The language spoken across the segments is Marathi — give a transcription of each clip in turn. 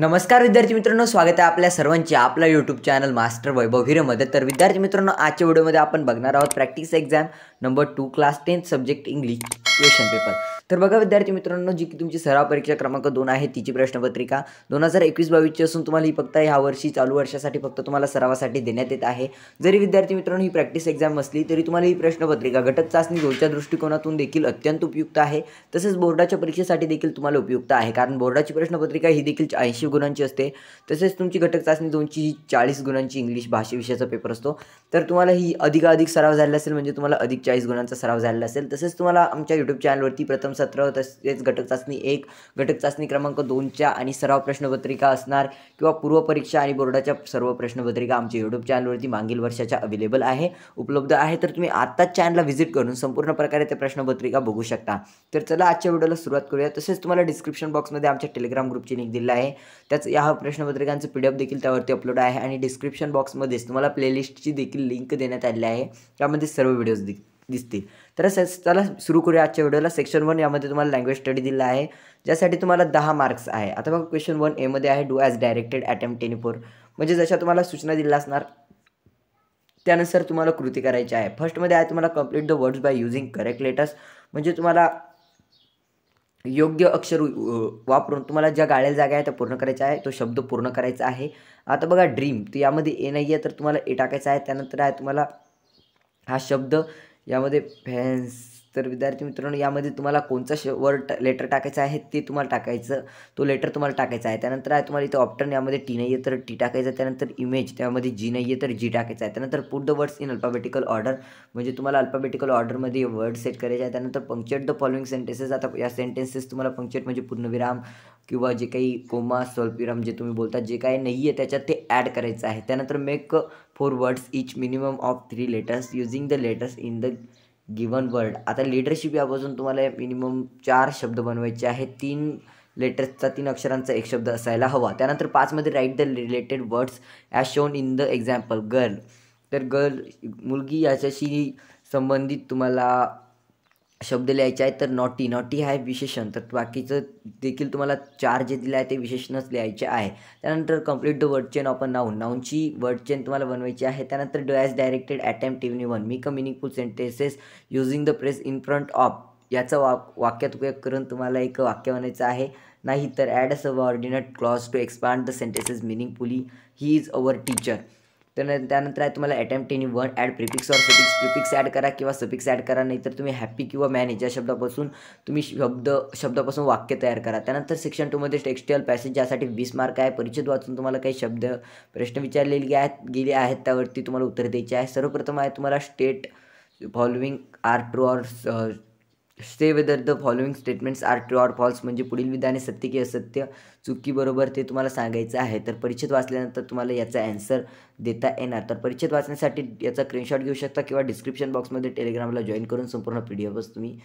नमस्कार विद्यार्थी मित्रांनो स्वागत आहे आपल्या सर्वांचे आपला यूट्यूब चॅनल मास्टर वैभव हिरेमध्ये तर विद्यार्थी मित्रांनो आजच्या व्हिडिओमध्ये आपण बघणार आहोत practice exam number two class tenth subject English question paper तर बघा विद्यार्थी मित्रांनो जी की तुमची सराव परीक्षा क्रमांक दोन आहे तिची प्रश्नपत्रिका दोन हजार एकवीस बावीसची असून तुम्हाला ही फक्त ह्या वर्षी चालू वर्षासाठी फक्त तुम्हाला सरावासाठी देण्यात येत आहे जरी विद्यार्थी मित्रांनो ही प्रॅक्टिस एक्झाम असली तरी तुम्हाला ही प्रश्नपत्रिका घटक चाचणी दोनच्या दृष्टिकोनातून देखील अत्यंत उपयुक्त आहे तसेच बोर्डाच्या परीक्षेसाठी देखील तुम्हाला उपयुक्त आहे कारण बोर्डाची प्रश्नपत्रिका ही देखील ऐंशी गुणांची असते तसेच तुमची घटक चाचणी दोनची ही चाळीस गुणांची इंग्लिश भाषा विषयाचा पेपर असतो तर तुम्हाला ही अधिकाधिक सराव झालेला असेल म्हणजे तुम्हाला अधिक चाळीस गुणांचा सराव झालेला असेल तसेच तुम्हाला आमच्या यूट्यूब चॅनलवरती प्रथम सत्र तसेच घटक चाचणी एक घटक चाचणी क्रमांक दोनच्या आणि सराव प्रश्नपत्रिका असणार किंवा पूर्वपरीक्षा आणि बोर्डाच्या सर्व प्रश्नपत्रिका आमच्या यूट्यूब चॅनलवरती मागील वर्षाच्या अवेलेबल आहे उपलब्ध आहे तर तुम्ही आत्ताच चॅनलला व्हिजिट करून संपूर्ण प्रकारे त्या प्रश्नपत्रिका बघू शकता तर चला आजच्या व्हिडिओला सुरुवात करूया तसेच तुम्हाला डिस्क्रिप्शन बॉक्समध्ये आमच्या टेलिग्राम ग्रुपची लिंक दिली आहे त्याच या प्रश्नपत्रिकांचं पी डी देखील त्यावरती अपलोड आहे आणि डिस्क्रिप्शन बॉक्समध्येच तुम्हाला प्लेलिस्टची देखील लिंक देण्यात आली आहे त्यामध्ये सर्व व्हिडिओज देखील दिसतील तर चला सुरू करूया आजच्या व्हिडिओला सेक्शन वन यामध्ये तुम्हाला लँग्वेज स्टडी दिला आहे ज्यासाठी तुम्हाला दहा मार्क्स आहे आता बघा क्वेश्चन वन एमध्ये आहे do as directed attempt ten four म्हणजे जशा तुम्हाला सूचना दिल्या असणार त्यानुसार तुम्हाला कृती करायची आहे फर्स्टमध्ये आहे तुम्हाला complete the words by using correct letters म्हणजे तुम्हाला योग्य अक्षर वापरून तुम्हाला ज्या गाळ्या जागा आहे त्या पूर्ण करायच्या आहे तो शब्द पूर्ण करायचा आहे आता बघा ड्रीम तर यामध्ये ए नाही आहे तर तुम्हाला ए टाकायचं आहे त्यानंतर आहे तुम्हाला हा शब्द यामध्ये फॅन्स तर विद्यार्थी मित्रांनो यामध्ये तुम्हाला कोणचा श वर्ड लेटर टाकायचा आहे ते तुम्हाला टाकायचं तो लेटर तुम्हाला टाकायचा आहे त्यानंतर आहे तुम्हाला इथं ऑप्टन यामध्ये टी नाही आहे तर टी टाकायचं आहे त्यानंतर इमेज त्यामध्ये जी नाही आहे तर जी टाकायचं आहे त्यानंतर put the words in alphabetical order म्हणजे तुम्हाला अल्फाबेटिकल ऑर्डरमध्ये वर्ड सेट करायचे आहे त्यानंतर पंक्चर द फॉलोइंग सेंटेन्सेस आता या सेंटेन्सेस तुम्हाला पंक्चर म्हणजे पूर्णविराम किंवा जे काही कोमा स्वल्पविराम जे तुम्ही बोलता जे काही नाही आहे त्याच्यात ते ॲड करायचं आहे त्यानंतर make four words each minimum of three letters using the letters in the given word आता लिडरशिप यापासून तुम्हाला मिनिमम चार शब्द बनवायचे आहेत तीन लेटर्सचा तीन अक्षरांचा एक शब्द असायला हवा त्यानंतर पाचमध्ये write the related words as shown in the example girl तर गर्ल मुलगी याच्याशी संबंधित तुम्हाला शब्द लिहायचे आहेत तर नॉटी नॉटी आहे विशेषण तर बाकीचं देखील तुम्हाला चार जे दिलं आहे ते विशेषणच लिहायचे आहे त्यानंतर कम्प्लीट द वर्ड चेन आपण नाऊन नाऊनची वर्ड चेन तुम्हाला बनवायची आहे त्यानंतर as directed attempt any one make meaningful sentences using the phrase in front of याचा वाक वाक्यात उपयोग करून तुम्हाला एक वाक्य बनायचं आहे नाही तर add a subordinate clause to expand the sentences meaningfully he is our teacher तर त्यानंतर आहे तुम्हाला attempt any one add prefix or suffix prefix add करा किंवा सफिक्स ॲड करा नाहीतर तुम्ही हॅप्पी किंवा मॅन या शब्दापासून तुम्ही शब्द शब्दापासून वाक्य तयार करा त्यानंतर सेक्शन टूमध्ये टेक्स्टुअल पॅसेज ज्यासाठी वीस मार्क आहे परिचित वाचून तुम्हाला काही शब्द प्रश्न विचारलेले आहेत गेले आहेत त्यावरती तुम्हाला उत्तर द्यायचे आहे सर्वप्रथम आहे तुम्हाला state following are true or state whether the following statements are true or false म्हणजे पुढील विधाने सत्य की असत्य चुकीबरोबर ते तुम्हाला सांगायचं आहे तर परिच्छेद वाचल्यानंतर तुम्हाला याचा ॲन्सर देता येणार तर परिच्छेद वाचण्यासाठी याचा स्क्रीनशॉट घेऊ शकता किंवा डिस्क्रिप्शन बॉक्समध्ये टेलिग्रामला जॉईन करून संपूर्ण पी डी एफच तुम्ही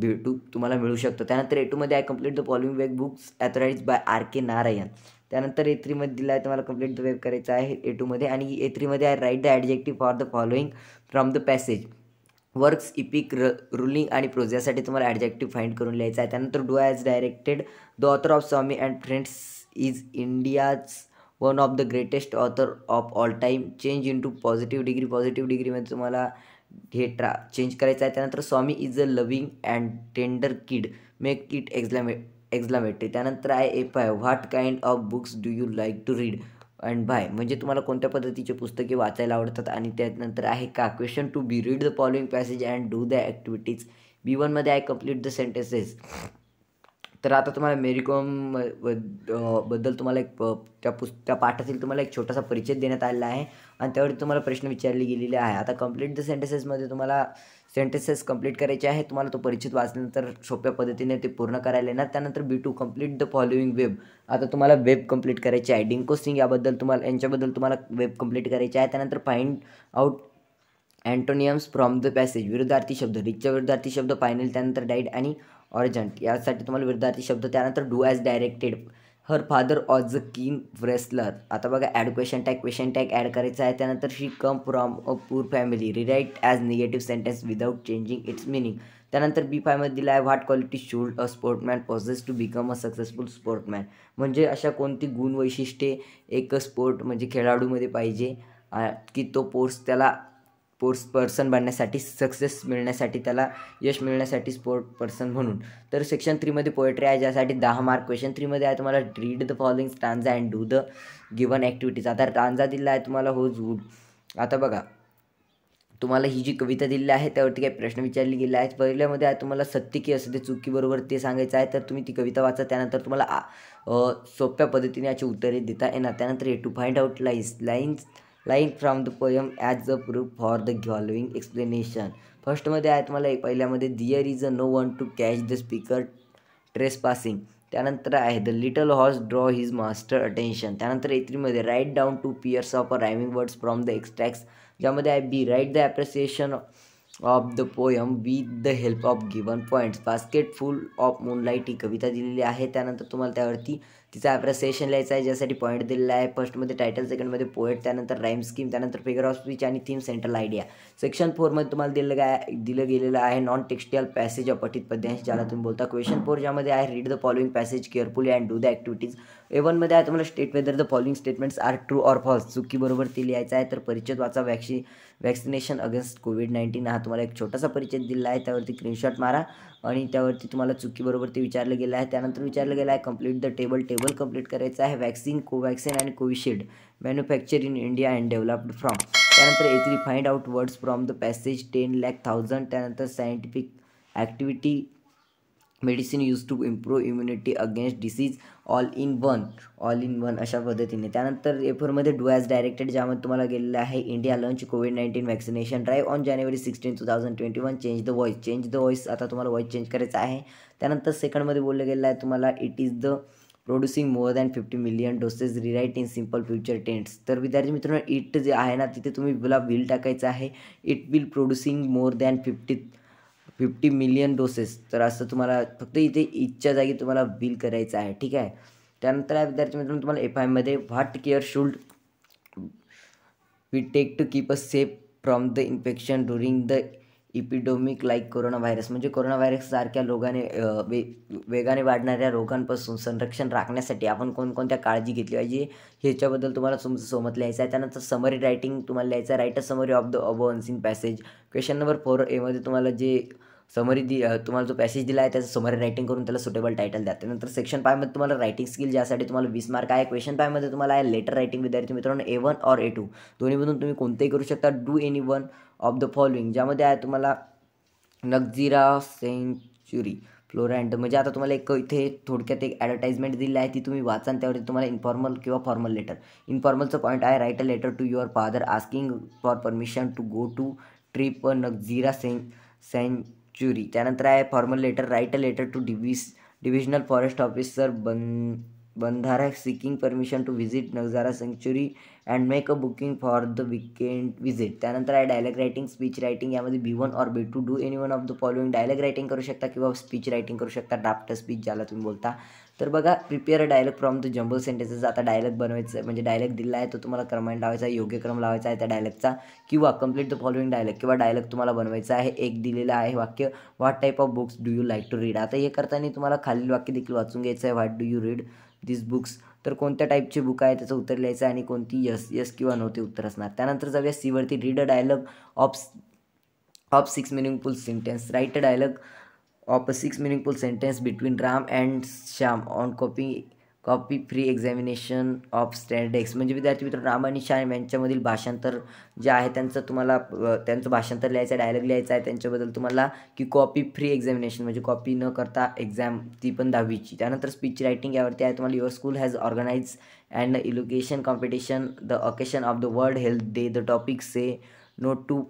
भेटू तुम्हाला मिळू शकतो त्यानंतर ए टूमध्ये I complete the following web books authorise by R K Narayan त्यानंतर ए थ्रीमध्ये दिला आहे तुम्हाला कम्प्लीट द वेब करायचं आहे ए टूमध्ये आणि ए थ्रीमध्ये I write the adjective for the following from the passage works epic र रुलिंग आणि प्रोज यासाठी तुम्हाला ॲडजेक्टिव्ह फाईंड करून लिहायचं आहे त्यानंतर do as directed the author of Swami and friends is India's one of the greatest author of all time change into positive degree positive डिग्रीमध्ये तुम्हाला हे ट्रा चेंज करायचं आहे त्यानंतर Swami is a loving and tender kid make it एक्झामे एक्झामेट्री त्यानंतर I A I what kind of books do you like to read and why म्हणजे तुम्हाला कोणत्या पद्धतीचे पुस्तके वाचायला आवडतात आणि त्यानंतर आहे का question two B read the following passage and do the activities B वनमध्ये आय कम्प्लीट द सेंटेन्सेस तर आता तुम्हाला मेरीकॉम बद्दल तुम्हाला एक त्या पुस्त त्या पाठातील तुम्हाला एक छोटासा परिचय देण्यात आलेला आहे आणि त्यावेळी तुम्हाला प्रश्न विचारले गेलेले आहे आता कम्प्लीट द सेंटेसेसमध्ये तुम्हाला सेंटेसेस कंप्लीट करायचे आहे तुम्हाला तो परिचित वाचल्यानंतर सोप्या पद्धतीने ते पूर्ण करायला येणार त्यानंतर B two complete the following web आता तुम्हाला वेब कंप्लीट करायची आहे डिंको सिंग याबद्दल तुम्हाला यांच्याबद्दल तुम्हाला वेब कंप्लीट करायचे आहे त्यानंतर find out antonyms from the passage विरुद्धार्थी शब्द रिचच्या विरुद्धार्थी शब्द फायनल त्यानंतर डाईट आणि ऑर्जंट यासाठी तुम्हाला विरुद्धार्थी शब्द त्यानंतर do as directed her father was a king wrestler आता बघा add question tag question tag add करायचं आहे त्यानंतर she come from a poor family rewrite as negative sentence without changing its meaning त्यानंतर बी फायमध्ये दिला आहे what quality should a sportsman possess to become a successful sportsman म्हणजे अशा कोणती गुण वैशिष्ट्ये एक स्पोर्ट म्हणजे खेळाडूमध्ये पाहिजे की तो पोर्स त्याला स्पोर्ट्स पर्सन बनण्यासाठी सक्सेस मिळण्यासाठी त्याला यश मिळण्यासाठी स्पोर्ट पर्सन म्हणून तर सेक्शन थ्रीमध्ये पोएट्री आहे ज्यासाठी दहा मार्क क्वेश्चन थ्रीमध्ये आहे तुम्हाला read the following stanza and do the given activities आता टांझा दिला आहे तुम्हाला होज वूड आता बघा तुम्हाला ही जी कविता दिली आहे त्यावरती काही प्रश्न विचारले गेले आहेत पहिल्यामध्ये आहे तुम्हाला सत्य की ते चुकीबरोबर ते सांगायचं आहे तर तुम्ही ती कविता वाचा त्यानंतर तुम्हाला सोप्या पद्धतीने याची उत्तरे देता येणार त्यानंतर हे two find out lines lines line from the poem as a proof for the following explanation फर्स्टमध्ये आहेत मला एक पहिल्यामध्ये there is a no one to catch the speaker trespassing त्यानंतर आहे the little horse draw his master attention त्यानंतर एथ्रीमध्ये write down two pairs of a rhyming words from the extracts ज्यामध्ये I B write the appreciation of the poem with the help of given points basket full of moonlight ही कविता दिलेली आहे त्यानंतर तुम्हाला त्यावरती तिचा आपला लिहायचा आहे ज्यासाठी पॉईंट दिलेला आहे फर्स्टमध्ये टायटल सेकंडमध्ये पोएट त्यानंतर राईम स्कीम त्यानंतर फिगर ऑफ स्पीच आणि थीम सेंट्रल आयडिया सेक्शन फोरमध्ये तुम्हाला दिलं काय दिलं गेलेलं आहे नॉन टेक्स्टियल पॅसेज ऑफ पठित पद्यांश ज्याला तुम्ही बोलता क्वेश्चन फोर ज्यामध्ये आहे read the following passage carefully and do the activities A वनमध्ये आहे तुम्हाला state whether the following statements are true or false चुकीबरोबर ते लिहायचं आहे तर परिचय वाचा vaccine vaccination against Covid nineteen हा तुम्हाला एक छोटासा परिचय दिला आहे त्यावरती स्क्रीनशॉट मारा आणि त्यावरती तुम्हाला चुकीबरोबर ते विचारलं गेलं आहे त्यानंतर विचारलं गेलं आहे complete the table table complete करायचं आहे वॅक्सिन कोवॅक्सिन आणि Covishield manufacture in India and developed from त्यानंतर A three find out words from the passage ten lakh thousand त्यानंतर scientific activity medicine use to improve immunity against disease all in one all in one अशा पद्धतीने त्यानंतर एफोरमध्ये डुॲज डायरेक्टेड ज्यामध्ये तुम्हाला गेलेलं आहे India launch Covid nineteen vaccination drive on January sixteen two thousand twenty one change the voice change the voice आता तुम्हाला वॉइस चेंज करायचं आहे त्यानंतर सेकंडमध्ये बोललं गेलं आहे तुम्हाला it is the producing more than fifty million doses rewrite in simple future tense तर विद्यार्थी मित्रांनो इट जे आहे ना तिथे तुम्ही मला विल टाकायचं आहे it will producing more than fifty fifty million doses तर असं तुम्हाला फक्त इथे इच्छा जागी तुम्हाला बिल करायचं आहे ठीक आहे त्यानंतर या विद्यार्थी मित्रांनो तुम्हाला एफ आयमध्ये what care should we take to keep a safe from the infection during the epidemic like corona virus म्हणजे कोरोना व्हायरससारख्या रोगाने वे वेगाने वाढणाऱ्या रोगांपासून संरक्षण राखण्यासाठी आपण कोणकोणत्या काळजी घेतली पाहिजे ह्याच्याबद्दल तुम्हाला तुमचं सोमत लिहायचं आहे त्यानंतर समरी रायटिंग तुम्हाला लिहायचं आहे write a summary of the अबोन्स in passage question number four एमध्ये तुम्हाला जे समरी दि तुम्हाला जो पॅसेज दिला आहे त्याचं समरी रायटिंग करून त्याला सुटेबल टायटल द्या त्यानंतर सेक्शन फायमध्ये तुम्हाला रायटिंग स्किल ज्यासाठी तुम्हाला वीस मार्क आहे क्वेश्चन फायमध्ये तुम्हाला आहे लेटर रायटिंग विद्यार्थी मित्रांनो A one or A two दोन्हीमधून तुम्ही कोणतेही करू शकता do any one of the following ज्यामध्ये आहे तुम्हाला नगझिरा सेंचुरी फ्लोरँट म्हणजे आता तुम्हाला एक इथे थोडक्यात एक ॲडव्हर्टाइजमेंट दिली आहे ती तुम्ही वाचान त्यावरती तुम्हाला इन्फॉर्मल किंवा फॉर्मल लेटर इन्फॉर्मलचं पॉईंट आहे write a letter to your father asking for permission to go to trip Nagzira sanctuary त्यानंतर आहे formal letter write a letter to डिव्हिज डिव्हिजनल फॉरेस्ट ऑफिसर बन Bhandara seeking permission to visit Nagzira sanctuary and make a booking for the weekend visit त्यानंतर आहे डायलॉग रायटिंग स्पीच रायटिंग यामध्ये B one or B two do any one of the following dialogue writing करू शकता किंवा स्पीच रायटिंग करू शकता ड्राफ्ट स्पीच ज्याला तुम्ही बोलता तर बघा prepare dialogue from the jumble sentences आता डायलॉग बनवायचं म्हणजे डायलॉग दिला आहे तो तुम्हाला क्रमांक लावायचा आहे योग्य क्रम लावायचा आहे त्या डायलॉगचा किंवा कंप्लीट द फॉलोइंग डायलॉग किंवा डायलॉग तुम्हाला बनवायचा आहे एक दिलेला आहे वाक्य what type of books do you like to read आता हे करताना तुम्हाला खालील वाक्य देखील वाचून घ्यायचं आहे what do you read this books तर कोणत्या टाईपचे बुक आहे त्याचं उत्तर लिहायचं आणि कोणती यस यस किंवा नव्हते उत्तर असणार त्यानंतर जाऊया सीवरती read a dialogue of of six meaningful sentence write a dialogue of a six meaningful sentence Ram and Shyam on copy copy free examination of X म्हणजे विद्यार्थी मित्र राम आणि श्याम यांच्यामधील भाषांतर जे आहे त्यांचं तुम्हाला त्यांचं भाषांतर लिहायचं आहे डायलॉग लिहायचा आहे त्यांच्याबद्दल तुम्हाला की कॉपी फ्री एक्झामिनेशन म्हणजे कॉपी न करता एक्झाम ती पण दहावीची त्यानंतर स्पीच रायटिंग यावरती आहे तुम्हाला your school has organise and elocution competition the occasion of the world health day the topic say no to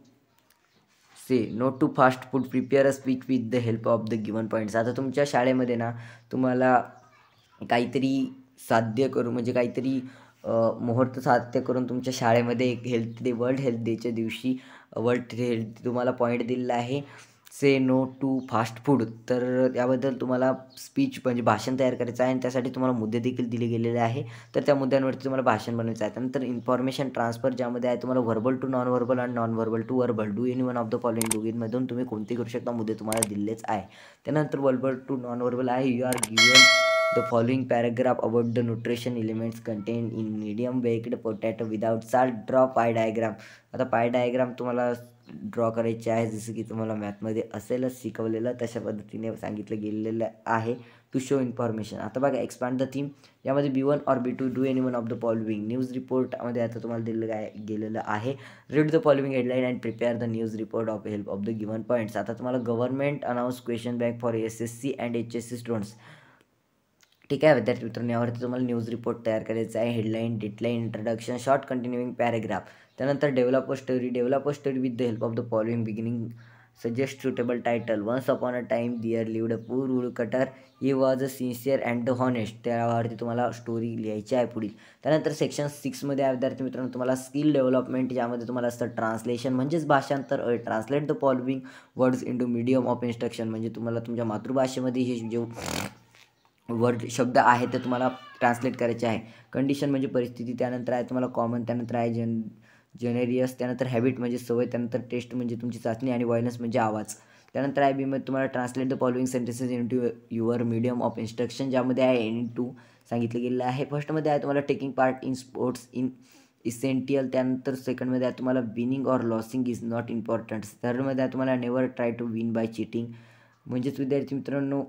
say no to fast food prepare a speech with the help of the given points आता तुमच्या शाळेमध्ये ना तुम्हाला काहीतरी साध्य करू म्हणजे काहीतरी मुहूर्त साध्य करून तुमच्या शाळेमध्ये एक हेल्थ डे वर्ल्ड हेल्थ डेच्या दिवशी वर्ल्ड हेल्थ तुम्हाला पॉईंट दिलेला आहे say no to fast food तर याबद्दल तुम्हाला स्पीच म्हणजे भाषण तयार करायचं आहे आणि त्यासाठी तुम्हाला मुद्दे देखील दिले गेलेले आहे तर त्या मुद्द्यांवरती तुम्हाला भाषण बनवायचं आहे त्यानंतर इन्फॉर्मेशन ट्रान्सफर ज्यामध्ये आहे तुम्हाला verbal to non verbal and non verbal to verbal do any one of the following डुगीनमधून तुम्ही कोणते करू शकता मुद्दे तुम्हाला दिलेच आहे त्यानंतर वर्बल टू नॉन व्हर्बल आहे you are given The following paragraph about the nutrition elements contained in medium baked potato without salt draw pie diagram. आता पाय डायग्राम तुम्हाला ड्रॉ करायचे आहे जसं की तुम्हाला मॅथमध्ये असेलच शिकवलेलं तशा पद्धतीने सांगितलं गेलेलं आहे टू शो इन्फॉर्मेशन आता बघा एक्सपांड द थीम यामध्ये B one or B two do any one of the following news रिपोर्टमध्ये आता तुम्हाला दिलं काय गेलेलं आहे read the following headline and prepare the news report of help of the given points आता तुम्हाला government announce question bank for S S C and H S C students ठीक आहे विद्यार्थी मित्रांनो यावरती तुम्हाला न्यूज रिपोर्ट तयार करायचा आहे headline dateline introduction short continuing paragraph त्यानंतर develop story develop story with the help of the following beginning suggest suitable title once upon a time there lived a poor wood cutter he was a sincere and the honest त्यावरती तुम्हाला स्टोरी लिहायची आहे पुढील त्यानंतर सेक्शन सिक्समध्ये आहे विद्यार्थी मित्रांनो तुम्हाला स्किल डेव्हलपमेंट ज्यामध्ये तुम्हाला असतं ट्रान्सलेशन म्हणजेच भाषांतर a translate the following words to medium of instruction म्हणजे तुम्हाला तुमच्या मातृभाषेमध्ये हे जे वर्ड शब्द आहे ते तुम्हाला ट्रान्सलेट करायचे आहे कंडिशन म्हणजे परिस्थिती त्यानंतर आहे तुम्हाला कॉमन त्यानंतर आहे जन जेनेरियस त्यानंतर हॅबिट म्हणजे सवय त्यानंतर टेस्ट म्हणजे तुमची चाचणी आणि व्हायलन्स म्हणजे आवाज त्यानंतर आहे मग तुम्हाला translate the following sentences into your medium of instruction ज्यामध्ये आहे इन टू सांगितलं गेलेलं आहे फर्स्टमध्ये आहे तुम्हाला taking part in sports in essential त्यानंतर सेकंडमध्ये आहे तुम्हाला winning or losing is not important थर्डमध्ये आहे तुम्हाला never try to win by cheating म्हणजेच विद्यार्थी मित्रांनो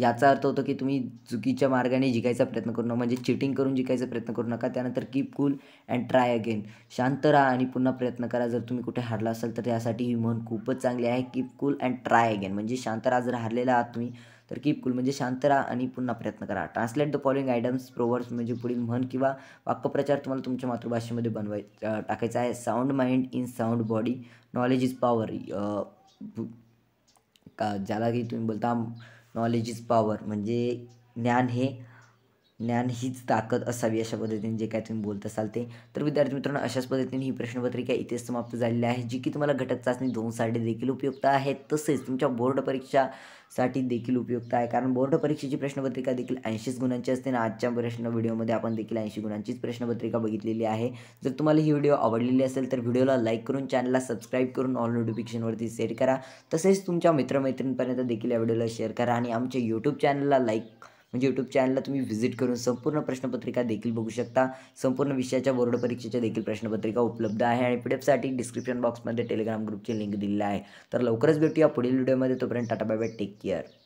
याचा अर्थ होतो की तुम्ही चुकीच्या मार्गाने जिकायचा प्रयत्न करू नका म्हणजे चिटिंग करून जिकायचा प्रयत्न करू नका त्यानंतर keep cool and try again शांत राहा आणि पुन्हा प्रयत्न करा जर तुम्ही कुठे हारला असाल तर यासाठी ही म्हण खूपच चांगली आहे keep cool and try again म्हणजे शांत राहा जर हारलेला आहात तुम्ही तर कीप कूल म्हणजे शांत राहा आणि पुन्हा प्रयत्न करा translate the following items proverbs म्हणजे पुढील म्हण किंवा वाक्यप्रचार तुम्हाला तुमच्या मातृभाषेमध्ये बनवाय टाकायचा आहे sound mind in sound body knowledge is power का ज्याला की तुम्ही बोलता नॉलेज इज पॉवर म्हणजे ज्ञान हे ज्ञान हीच ताकद असावी अशा पद्धतीने जे काय तुम्ही बोलत असाल ते तर विद्यार्थी मित्रांनो अशाच पद्धतीने ही प्रश्नपत्रिका इथेच समाप्त झालेली आहे जी की तुम्हाला घटक चाचणी दोनसाठी देखील उपयुक्त आहे तसेच तुमच्या बोर्ड परीक्षासाठी देखील उपयुक्त आहे कारण बोर्ड परीक्षेची प्रश्नपत्रिका देखील ऐंशीच गुणांची असते आणि आजच्या प्रश्न व्हिडिओमध्ये आपण देखील ऐंशी गुणांचीच प्रश्नपत्रिका बघितलेली आहे जर तुम्हाला ही व्हिडिओ आवडलेली असेल तर व्हिडिओला लाईक करून चॅनलला सबस्क्राईब करून ऑल नोटिफिकेशनवरती शेअर करा तसेच तुमच्या मित्रमैत्रिणीपर्यंत देखील या व्हिडिओला शेअर करा आणि आमच्या यूट्यूब चॅनलला लाईक म्हणजे यूट्यूब चॅनलला तुम्ही व्हिजिट करून संपूर्ण प्रश्नपत्रिका देखील बघू शकता संपूर्ण विषयाच्या बोर्ड परीक्षेच्या देखील प्रश्नपत्रिका उपलब्ध आहे आणि एफसाठी डिस्क्रिप्शन बॉक्समध्ये टेलिग्राम ग्रुपची लिंक दिले आहे तर लवकरच भेटूया पुढील व्हिडिओमध्ये तोपर्यंत tata bye bye take care